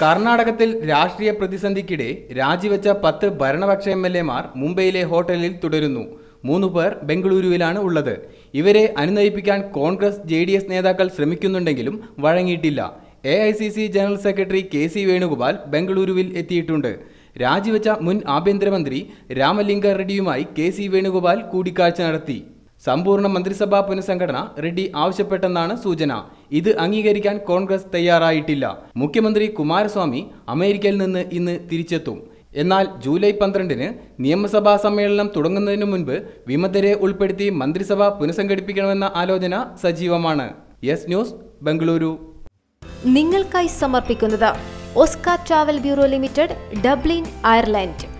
കർണാടകത്തിൽ രാഷ്ട്രീയ പ്രതിസന്ധിക്കിടെ രാജിവെച്ച പത്ത് ഭരണപക്ഷ എം എൽ മാർ മുംബൈയിലെ ഹോട്ടലിൽ തുടരുന്നു മൂന്നു പേർ ബംഗളൂരുവിലാണ് ഉള്ളത് ഇവരെ അനുനയിപ്പിക്കാൻ കോൺഗ്രസ് ജെ ഡി എസ് നേതാക്കൾ ശ്രമിക്കുന്നുണ്ടെങ്കിലും വഴങ്ങിയിട്ടില്ല A I C C general secretary K C Venugopal ബംഗളൂരുവിൽ എത്തിയിട്ടുണ്ട് രാജിവെച്ച മുൻ ആഭ്യന്തരമന്ത്രി രാമലിംഗ റെഡ്ഡിയുമായി കെ സി വേണുഗോപാൽ കൂടിക്കാഴ്ച നടത്തി സമ്പൂർണ്ണ മന്ത്രിസഭാ പുനഃസംഘടന റെഡ്ഡി ആവശ്യപ്പെട്ടെന്നാണ് സൂചന ഇത് അംഗീകരിക്കാൻ കോൺഗ്രസ് തയ്യാറായിട്ടില്ല മുഖ്യമന്ത്രി കുമാരസ്വാമി അമേരിക്കയിൽ നിന്ന് ഇന്ന് തിരിച്ചെത്തും എന്നാൽ ജൂലൈ പന്ത്രണ്ടിന് നിയമസഭാ സമ്മേളനം തുടങ്ങുന്നതിനു മുൻപ് വിമതരെ ഉൾപ്പെടുത്തി മന്ത്രിസഭ പുനഃസംഘടിപ്പിക്കണമെന്ന ആലോചന സജീവമാണ് യെസ് ന്യൂസ് ബംഗളൂരു നിങ്ങൾക്കായി സമർപ്പിക്കുന്നത് Oscar travel bureau limited Dublin Ireland